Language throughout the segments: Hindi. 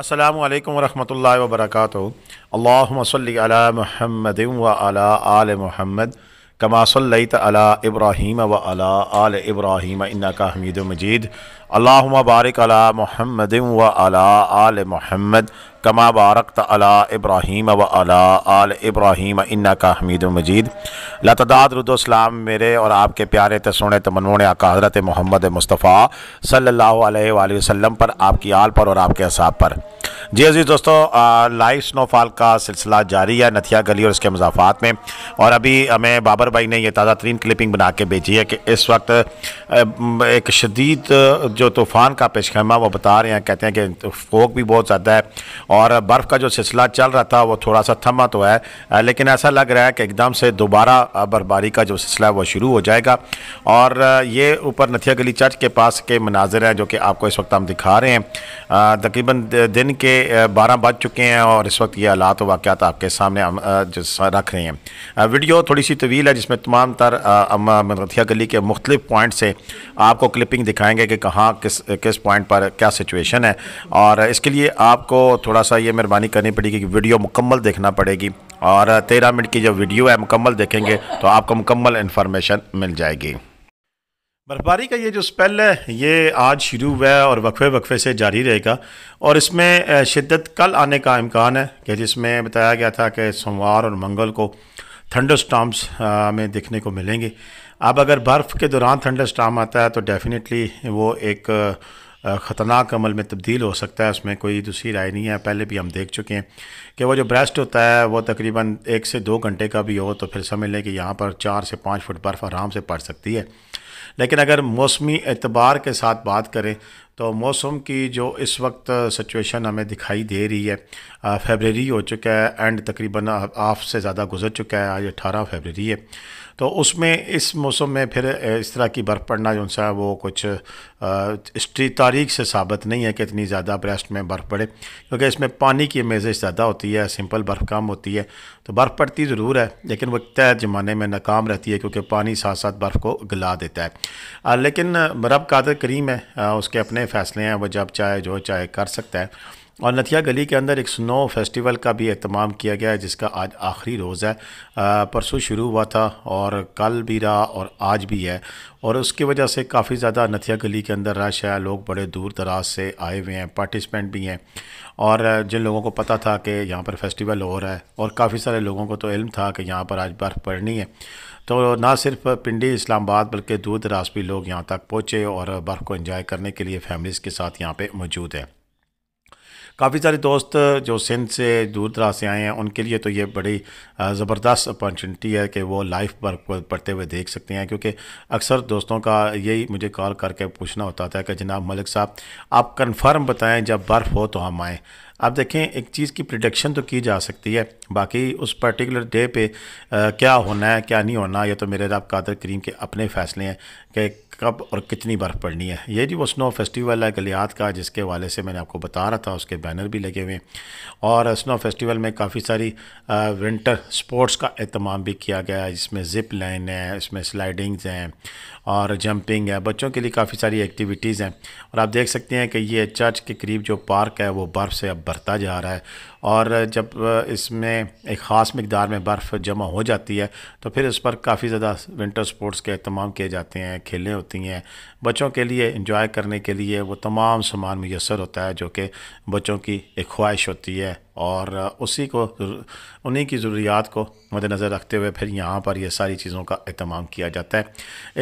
अस्सलाम वालेकुम वरहमतुल्लाहि व बरकातुहू अल्लाहुम्मा सल्लि अला मुहम्मद व अला आल मुहम्मद कमा सल्लैत अला इब्राहीम व अला आल इब्राहीम इन्नका हमीद मजीद अल्लाहुम्मा बारिक अला मुहम्मद व अला आल मुहम्मद कमा बारक अला इब्राहिम व अला आल इब्राहिम इन्ना का हमीद मजीद लतदाद रुदोसलाम मेरे और आपके प्यारे तसोने तमनोन आका हज़रत मोहम्मद मुस्तफ़ा सल्ला वसम पर आपकी आल पर और आपके असाब पर जी अजीज़ दोस्तों लाइव स्नोफॉल का सिलसिला जारी है नथिया गली और इसके मजाफात में और अभी हमें बाबर भाई ने यह ताज़ा तरीन क्लिपिंग बना के भेजी है कि इस वक्त एक शदीद जो तूफ़ान का पेशखैमा वो बता रहे हैं कहते हैं कि फोक भी बहुत ज़्यादा है और बर्फ़ का जो सिलसिला चल रहा था वो थोड़ा सा थमा तो है लेकिन ऐसा लग रहा है कि एकदम से दोबारा बर्फबारी का जो सिलसिला है वह शुरू हो जाएगा और ये ऊपर नथिया गली चर्च के पास के मनाजिर हैं जो कि आपको इस वक्त हम दिखा रहे हैं तकरीबन दिन के के बारह बज चुके हैं और इस वक्त ये हालात वाक़ात आपके सामने रख रहे हैं वीडियो थोड़ी सी तवील है जिसमें तमाम तर मदरथिया गली के मुख्तलिफ पॉइंट से आपको क्लिपिंग दिखाएंगे कि कहाँ किस किस पॉइंट पर क्या सिचुएशन है और इसके लिए आपको थोड़ा सा ये मेहरबानी करनी पड़ेगी कि वीडियो मुकम्मल देखना पड़ेगी और तेरह मिनट की जब वीडियो है मुकम्मल देखेंगे तो आपको मुकम्मल इन्फॉर्मेशन मिल जाएगी बर्फबारी का ये जो स्पेल है ये आज शुरू हुआ है और वक्फे वक्फे से जारी रहेगा और इसमें शिद्दत कल आने का इम्कान है कि जिसमें बताया गया था कि सोमवार और मंगल को थंडर स्टाम्स में देखने को मिलेंगे अब अगर बर्फ़ के दौरान थंडर स्टाम आता है तो डेफ़िनेटली वो एक ख़तरनाक अमल में तब्दील हो सकता है उसमें कोई दूसरी राय नहीं है पहले भी हम देख चुके हैं कि वो जो ब्रेस्ट होता है वो तकरीबन एक से दो घंटे का भी हो तो फिर समझ लें कि यहाँ पर चार से पाँच फुट बर्फ़ आराम से पड़ सकती है लेकिन अगर मौसमी एतबार के साथ बात करें तो मौसम की जो इस वक्त सिचुएशन हमें दिखाई दे रही है फेबररी हो चुका है एंड तकरीबन हाफ से ज़्यादा गुजर चुका है आज अठारह फेबररी है तो उसमें इस मौसम में फिर इस तरह की बर्फ़ पड़ना जो सा वो कुछ हिस्ट्री तारीख से साबित नहीं है कि इतनी ज़्यादा ब्रेस्ट में बर्फ़ पड़े क्योंकि इसमें पानी की मेज़ ज़्यादा होती है सिंपल बर्फ़ कम होती है तो बर्फ़ पड़ती ज़रूर है लेकिन वो तय जमाने में नाकाम रहती है क्योंकि पानी साथ साथ बर्फ़ को गला देता है लेकिन रब कादर करीम है उसके अपने फ़ैसले हैं वो जब चाहे जो चाहे कर सकता है और नथिया गली के अंदर एक स्नो फेस्टिवल का भी अहतमाम किया गया है जिसका आज आखिरी रोज़ है परसों शुरू हुआ था और कल भी रहा और आज भी है और उसकी वजह से काफ़ी ज़्यादा नथिया गली के अंदर रश है लोग बड़े दूर दराज से आए हुए हैं पार्टिसिपेंट भी हैं और जिन लोगों को पता था कि यहाँ पर फेस्टिवल हो रहा है और काफ़ी सारे लोगों को तो इल्म था कि यहाँ पर आज बर्फ़ पड़नी है तो ना सिर्फ पिंडी इस्लामाबाद बल्कि दूर दराज भी लोग यहाँ तक पहुँचे और बर्फ़ को इन्जॉय करने के लिए फैमिलीज़ के साथ यहाँ पर मौजूद है काफ़ी सारे दोस्त जो सिंध से दूर दराज से आए हैं उनके लिए तो ये बड़ी ज़बरदस्त अपॉर्चुनिटी है कि वो लाइफ पर पढ़ते हुए देख सकते हैं क्योंकि अक्सर दोस्तों का यही मुझे कॉल करके पूछना होता था कि जनाब मलिक साहब आप कन्फर्म बताएं जब बर्फ़ हो तो हम आएँ आप देखें एक चीज़ की प्रिडिक्शन तो की जा सकती है बाकी उस पर्टिकुलर डे पे आ, क्या होना है क्या नहीं होना ये तो मेरे रब कादर करीम के अपने फ़ैसले हैं कि कब और कितनी बर्फ़ पड़नी है ये जी वो स्नो फेस्टिवल है गलियात का जिसके वाले से मैंने आपको बता रहा था उसके बैनर भी लगे हुए हैं और स्नो फेस्टिवल में काफ़ी सारी विंटर स्पोर्ट्स का अहतमाम भी किया गया है इसमें ज़िप लाइन है इसमें स्लाइडिंग्स हैं और जंपिंग है बच्चों के लिए काफ़ी सारी एक्टिविटीज़ हैं और आप देख सकते हैं कि ये चर्च के करीब जो पार्क है वो बर्फ़ से अब भरता जा रहा है और जब इसमें एक ख़ास मकदार में बर्फ़ जमा हो जाती है तो फिर इस पर काफ़ी ज़्यादा विंटर स्पोर्ट्स के तमाम किए जाते हैं खेलें होती हैं बच्चों के लिए इंजॉय करने के लिए वो तमाम सामान मैसर होता है जो कि बच्चों की एक ख्वाहिश होती है और उसी को उन्हीं की ज़रूरियात को मद्नज़र रखते हुए फिर यहाँ पर ये सारी चीज़ों का अहतमाम किया जाता है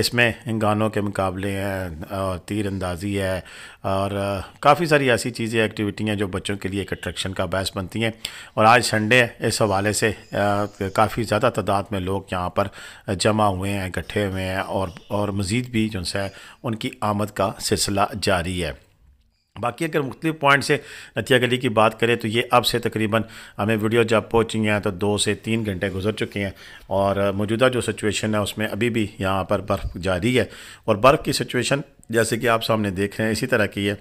इसमें गानों के मुकाबले हैं और तीर अंदाज़ी है और काफ़ी सारी ऐसी चीज़ें एक्टिविटियाँ जो बच्चों के लिए एक अट्रैक्शन का बहस बनती हैं और आज संडे इस हवाले से काफ़ी ज़्यादा तादाद में लोग यहाँ पर जमा हुए हैं इकट्ठे हुए हैं और और मज़ीद भी जो है उनकी आमद का सिलसिला जारी है बाकी अगर मुख्तु पॉइंट से नतिया गली की बात करें तो ये अब से तकरीबन हमें वीडियो जब पहुँची हैं तो दो से तीन घंटे गुजर चुके हैं और मौजूदा जो सिचुएशन है उसमें अभी भी यहाँ पर बर्फ़ जारी है और बर्फ़ की सिचुएशन जैसे कि आप सामने देख रहे हैं इसी तरह की है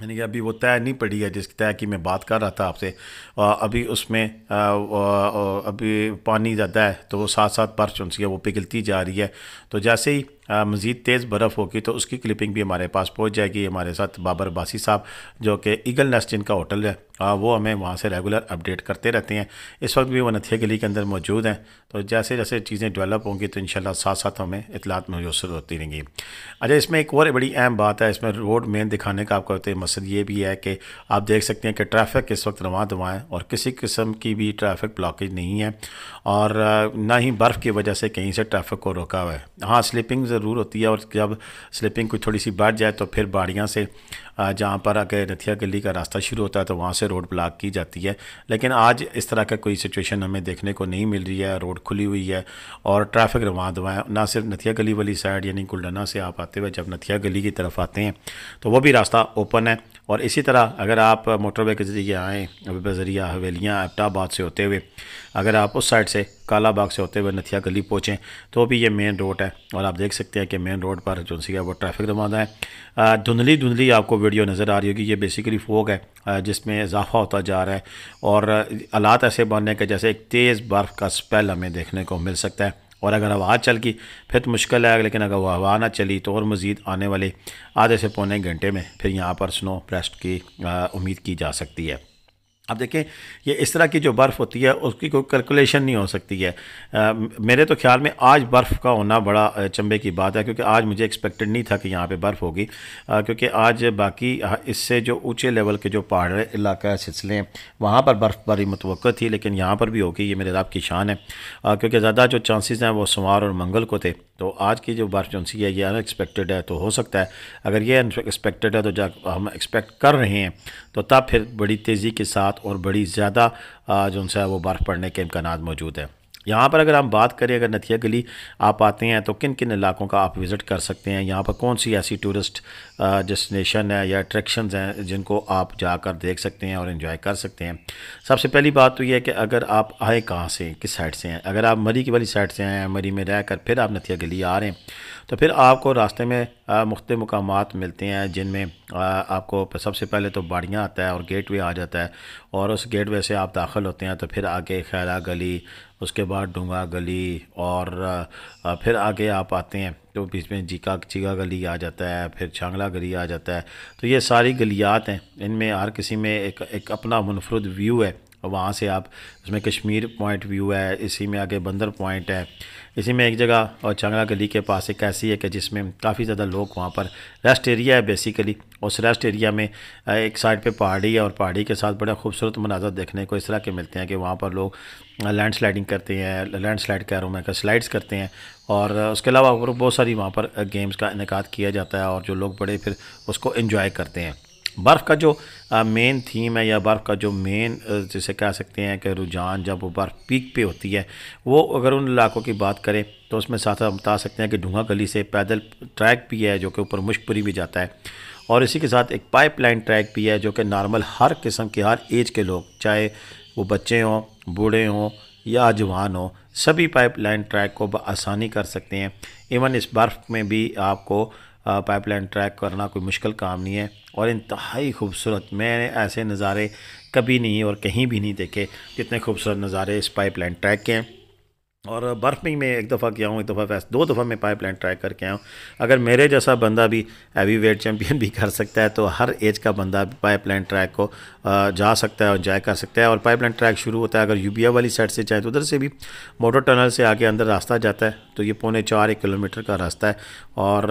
यानी कि अभी वो तय नहीं पड़ी है जिस तय की मैं बात कर रहा था आपसे अभी उसमें अभी पानी ज़्यादा है तो वो साथ साथ बर्फ चुनसी है वो पिघलती जा रही है तो जैसे ही मज़ीद तेज़ बर्फ़ होगी तो उसकी क्लिपिंग भी हमारे पास पहुँच जाएगी हमारे साथ बाबर बासी साहब जो कि ईगल नेस्ट जिनका होटल है आ, वो हमें वहाँ से रेगुलर अपडेट करते रहते हैं इस वक्त भी वो नथिया गली के अंदर मौजूद हैं तो जैसे जैसे चीज़ें डेवलप होंगी तो इन साथ साथ हमें इतलात मयसर होती रहेंगी अच्छा इसमें एक और बड़ी अहम बात है इसमें रोड मेन दिखाने का आपका होते तो मसद ये भी है कि आप देख सकते हैं कि ट्रैफिक इस वक्त रवा दवा है और किसी किस्म की भी ट्रैफिक ब्लॉकेज नहीं है और ना ही बर्फ़ की वजह से कहीं से ट्रैफिक को रोका हुआ है हाँ स्लिपिंग ज़रूर होती है और जब स्लिपिंग कोई थोड़ी सी बढ़ जाए तो फिर बाड़ियाँ से जहाँ पर आके नथिया गली का रास्ता शुरू होता है तो वहाँ से रोड ब्लॉक की जाती है लेकिन आज इस तरह का कोई सिचुएशन हमें देखने को नहीं मिल रही है रोड खुली हुई है और ट्रैफिक रवा दवाएँ ना सिर्फ नथिया गली वाली साइड यानी कुलडना से आप आते हुए जब नथिया गली की तरफ आते हैं तो वो भी रास्ता ओपन है और इसी तरह अगर आप मोटरवे के ज़रिए आएँ अब ज़रिया हवेलियाँ एबटाबाद से होते हुए अगर आप उस साइड से कालाबाग से होते हुए नथिया गली पहुँचें तो भी ये मेन रोड है और आप देख सकते हैं कि मेन रोड पर जो सी है वो ट्रैफिक रवाना है धुंधली धुंधली आपको वीडियो नज़र आ रही होगी ये बेसिकली फोक है जिसमें इजाफा होता जा रहा है और हालात ऐसे बनने के जैसे एक तेज़ बर्फ़ का स्पेल हमें देखने को मिल सकता है और अगर हवा चल गई फिर तो मुश्किल है लेकिन अगर वह हवा ना चली तो और मज़ीद आने वाले आधे से पौने घंटे में फिर यहाँ पर स्नो ब्रेस्ट की उम्मीद की जा सकती है अब देखें ये इस तरह की जो बर्फ़ होती है उसकी कोई कैलकुलेशन नहीं हो सकती है आ, मेरे तो ख्याल में आज बर्फ़ का होना बड़ा चंबे की बात है क्योंकि आज मुझे एक्सपेक्टेड नहीं था कि यहाँ पे बर्फ़ होगी क्योंकि आज बाकी इससे जो ऊंचे लेवल के जो पहाड़ इलाका सिलसिले हैं वहाँ पर बर्फ़बारी मतवक़ थी लेकिन यहाँ पर भी होगी ये मेरे रब की शान है आ, क्योंकि ज़्यादा जो चांसेस हैं वो सोमवार और मंगल को थे तो आज की जो बर्फ़ जो है ये अनएक्सपेक्टेड है तो हो सकता है अगर ये अनएक्सपेक्टेड है तो जब हम एक्सपेक्ट कर रहे हैं तो तब फिर बड़ी तेज़ी के साथ और बड़ी ज़्यादा जो है वो बर्फ़ पड़ने के इम्कान मौजूद हैं यहाँ पर अगर हम बात करें अगर नथिया गली आप आते हैं तो किन किन इलाकों का आप विज़िट कर सकते हैं यहाँ पर कौन सी ऐसी टूरिस्ट डेस्टिनेशन है या अट्रैक्शन हैं जिनको आप जाकर देख सकते हैं और इन्जॉय कर सकते हैं सबसे पहली बात तो यह है कि अगर आप आए कहाँ से किस साइड से हैं अगर आप मरी की वाली साइड से हैं मरी में रह कर फिर आप नथिया गली आ रहे हैं तो फिर आपको रास्ते में मुख्त मकाम मिलते हैं जिनमें आपको सबसे पहले तो बाड़ियाँ आता है और गेट वे आ जाता है और उस गेट वे से आप दाखिल होते हैं तो फिर आगे खैरा गली उसके बाद डूंगा गली और फिर आगे आप आते हैं तो बीच में जीका चीका गली आ जाता है फिर छांगला गली आ जाता है तो ये सारी गलियात हैं इनमें हर किसी में एक एक अपना मुनफरद व्यू है और वहाँ से आप उसमें कश्मीर पॉइंट व्यू है इसी में आगे बंदर पॉइंट है इसी में एक जगह और चांगला गली के पास एक ऐसी है कि जिसमें काफ़ी ज़्यादा लोग वहाँ पर रेस्ट एरिया है बेसिकली उस रेस्ट एरिया में एक साइड पे पहाड़ी है और पहाड़ी के साथ बड़ा खूबसूरत मनाजर देखने को इस तरह के मिलते हैं कि वहाँ पर लोग लैंड स्लाइडिंग करते हैं लैंड स्लाइड कह रहा हूँ मैं कर स्लाइड्स करते हैं और उसके अलावा बहुत सारी वहाँ पर गेम्स का इनका किया जाता है और जो लोग बड़े फिर उसको इन्जॉय करते हैं बर्फ़ का जो मेन थीम है या बर्फ़ का जो मेन जिसे कह सकते हैं कि रुझान जब वो बर्फ़ पीक पे होती है वो अगर उन इलाकों की बात करें तो उसमें साथ साथ बता सकते हैं कि ढूँगा गली से पैदल ट्रैक भी है जो कि ऊपर मुशपुरी भी जाता है और इसी के साथ एक पाइपलाइन ट्रैक भी है जो कि नॉर्मल हर किस्म के हर एज के लोग चाहे वो बच्चे हों बूढ़े हों या जवान हों सभी पाइपलाइन ट्रैक को आसानी कर सकते हैं इवन इस बर्फ़ में भी आपको पाइपलाइन ट्रैक करना कोई मुश्किल काम नहीं है और इंतहाई खूबसूरत मैंने ऐसे नज़ारे कभी नहीं और कहीं भी नहीं देखे जितने खूबसूरत नज़ारे इस पाइपलाइन ट्रैक के हैं और बर्फ़ में ही मैं एक दफ़ा गया हूँ एक दफ़ा फैस दो दफ़ा मैं पाइप लाइन ट्रैक करके आया हूँ अगर मेरे जैसा बंदा भी हैवी वेट चैम्पियन भी कर सकता है तो हर एज का बंदा पाइप लाइन ट्रैक को जा सकता है और इंजॉय कर सकता है और पाइप लाइन ट्रैक शुरू होता है अगर यूबिया वाली साइड से जाए तो उधर से भी मोटर टनल से आके अंदर रास्ता जाता है तो ये पौने चार एक किलोमीटर का रास्ता है और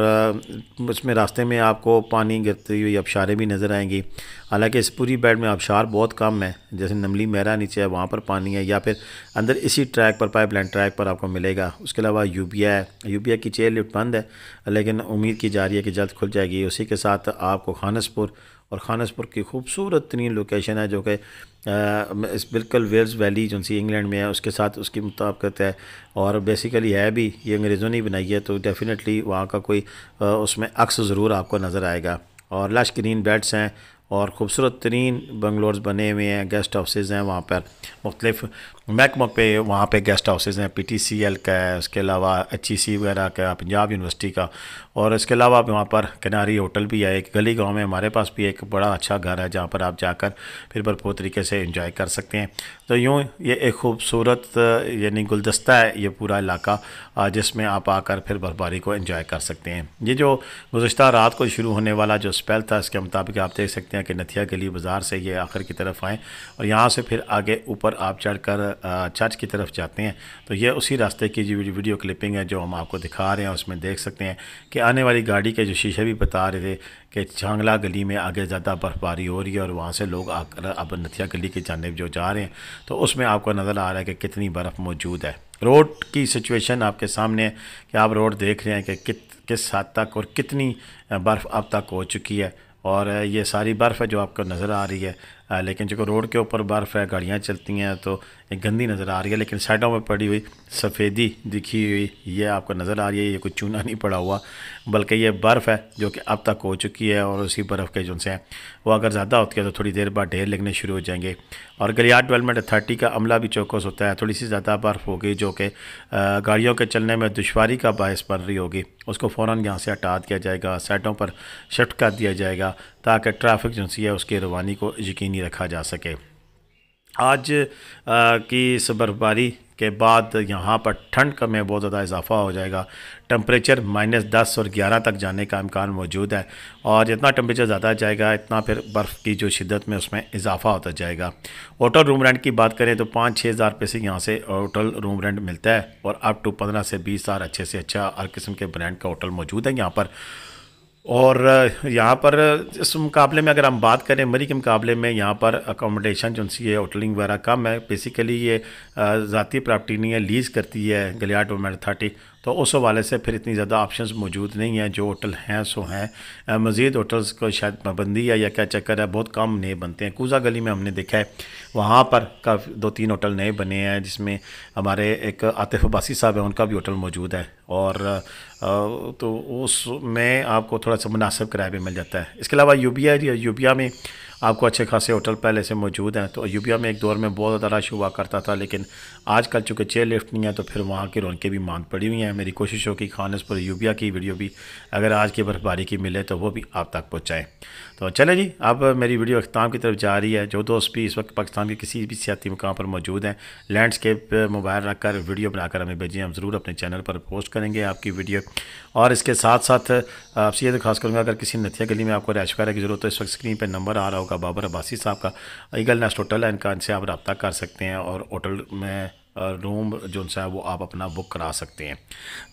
उसमें रास्ते में आपको पानी गिरती हुई आबशारें भी नज़र आएंगी हालांकि इस पूरी बेड में आबशार बहुत कम है जैसे नमली मेरा नीचे है वहाँ पर पानी है या फिर अंदर इसी ट्रैक पर पाइपलाइन ट्रैक पर आपको मिलेगा उसके अलावा यूबिया है यूबिया की चेयर लिफ्ट बंद है लेकिन उम्मीद की जा रही है कि जल्द खुल जाएगी उसी के साथ आपको खानसपुर और खानसपुर की खूबसूरत तरीन लोकेशन है जो कि इस बिल्कुल वेल्स वैली जो सी इंग्लैंड में है उसके साथ उसकी मुताबकत है और बेसिकली है भी ये अंग्रेज़ों ने बनाई है तो डेफ़िनेटली वहाँ का कोई उसमें अक्स ज़रूर आपको नज़र आएगा और लश ग्रीन बेड्स हैं और ख़ूबसूरत तरीन बंगलोर्स बने हुए हैं गेस्ट हाउसेज़ हैं वहाँ पर मुख्तलिफ महकमों पे वहाँ पर गेस्ट हाउसेज़ हैं पी टी सी एल का है उसके अलावा एच ई सी वगैरह का पंजाब यूनिवर्सिटी का और इसके अलावा वहाँ पर किनारी होटल भी है एक गली गाँव में हमारे पास भी एक बड़ा अच्छा घर है जहाँ पर आप जाकर फिर भरपूर तरीके से इंजॉय कर सकते हैं तो यूँ ये एक खूबसूरत यानी गुलदस्ता है ये पूरा इलाका जिसमें आप आकर फिर बर्फबारी को इंजॉय कर सकते हैं ये जो गुज्तर रात को शुरू होने वाला जो स्पेल था इसके मुताबिक आप देख सकते हैं हैं कि नथिया गली बाज़ार से ये आखिर की तरफ आएँ और यहाँ से फिर आगे ऊपर आप चढ़ कर चर्च की तरफ जाते हैं तो ये उसी रास्ते की जो वीडियो क्लिपिंग है जो हम आपको दिखा रहे हैं उसमें देख सकते हैं कि आने वाली गाड़ी के जो शीशे भी बता रहे थे कि छांगला गली में आगे ज़्यादा बर्फबारी हो रही है और वहाँ से लोग आकर अब नथिया गली की जानब जो जा रहे हैं तो उसमें आपको नज़र आ रहा है कि कितनी बर्फ़ मौजूद है रोड की सिचुएशन आपके सामने है कि आप रोड देख रहे हैं कि कित किस हद तक और कितनी बर्फ़ अब तक हो चुकी है और ये सारी बर्फ़ है जो आपको नज़र आ रही है लेकिन जो रोड के ऊपर बार गाड़ियाँ चलती हैं तो एक गंदी नज़र आ रही है लेकिन साइडों में पड़ी हुई सफ़ेदी दिखी हुई ये आपको नज़र आ रही है ये कोई चूना नहीं पड़ा हुआ बल्कि ये बर्फ़ है जो कि अब तक हो चुकी है और उसी बर्फ़ के जो से हैं वो अगर ज़्यादा होती है तो थोड़ी देर बाद ढेर लगने शुरू हो जाएंगे और गलियार डेवलपमेंट अथॉरिटी का अमला भी चौकस होता है थोड़ी सी ज़्यादा बर्फ़ होगी जो कि गाड़ियों के चलने में दुशारी का बायस बन रही होगी उसको फ़ौर यहाँ से हटा दिया जाएगा साइडों पर शिफ्ट कर दिया जाएगा ताकि ट्रैफिक जो है उसके रवानी को यकीनी रखा जा सके आज आ, की इस बर्फबारी के बाद यहाँ पर ठंड का में बहुत ज़्यादा इजाफा हो जाएगा टम्परेचर माइनस दस और ग्यारह तक जाने का इम्कान मौजूद है और जितना टम्परेचर ज़्यादा जाएगा इतना फिर बर्फ़ की जो शिदत में उसमें इजाफा होता जाएगा होटल रूम रेंट की बात करें तो पाँच छः हज़ार रुपये से यहाँ से होटल रूम रेंट मिलता है और अप टू पंद्रह से बीस हज़ार अच्छे से अच्छा हर किस्म के ब्रांड का होटल मौजूद है यहाँ पर और यहाँ पर इस मुकाबले में अगर हम बात करें मरी के मुकाबले में यहाँ पर अकोमोडेशन जो सी है होटलिंग वगैरह कम है बेसिकली ये ज़ाती प्रॉपर्टी नहीं है लीज़ करती है गलियाट वमेर अथार्टी तो उस हवाले से फिर इतनी ज़्यादा ऑप्शन मौजूद नहीं हैं जो होटल हैं सो हैं मज़ीद होटल्स को शायद पाबंदी है या क्या चक्कर है बहुत कम नए बनते हैं कूजा गली में हमने देखा है वहाँ पर काफ़ी दो तीन होटल नए बने हैं जिसमें हमारे एक आतिफ अब्बासी साहब हैं उनका भी होटल मौजूद है और तो उस में आपको थोड़ा सा मुनासिब किराए पर मिल जाता है इसके अलावा यूबिया यूबिया में आपको अच्छे खासे होटल पहले से मौजूद हैं तो अयूबिया में एक दौर में बहुत ज़्यादा रश हुआ करता था लेकिन आज कल चूँकि चेयर लिफ्ट नहीं है तो फिर वहाँ की रौनकें भी मांग पड़ी हुई हैं मेरी कोशिश हो खानस पर अयूबिया की वीडियो भी अगर आज की बर्फबारी की मिले तो वो भी आप तक पहुँचाएँ तो चले जी अब मेरी वीडियो अख्ताम की तरफ जा रही है जो दोस्त भी इस वक्त पाकिस्तान के किसी भी सियाती मकाम पर मौजूद हैं लैंडस्केप मोबाइल रख कर वीडियो बनाकर हमें भेजें हम ज़रूर अपने चैनल पर पोस्ट करेंगे आपकी वीडियो और इसके साथ साथ आपसे ये दरखास्त करूँगा अगर किसी नथिया गली में आपको रैशकारा की ज़रूरत है इस वक्त स्क्रीन पर नंबर आ रहा होगा बाबर अब्बासी साहब का ईगल नेस्ट होटल है इनका इनसे आप रबता कर सकते हैं और होटल में रूम जो है वो आप अपना बुक करा सकते हैं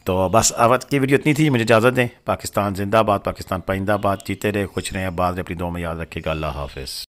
तो बस अब की वीडियो इतनी थी मुझे इजाज़त दें पाकिस्तान जिंदाबाद पाकिस्तान पाइंदाबाद जीते रहे खुश रहें बाद अपनी दो में याद रखेगा अल्लाह हाफ़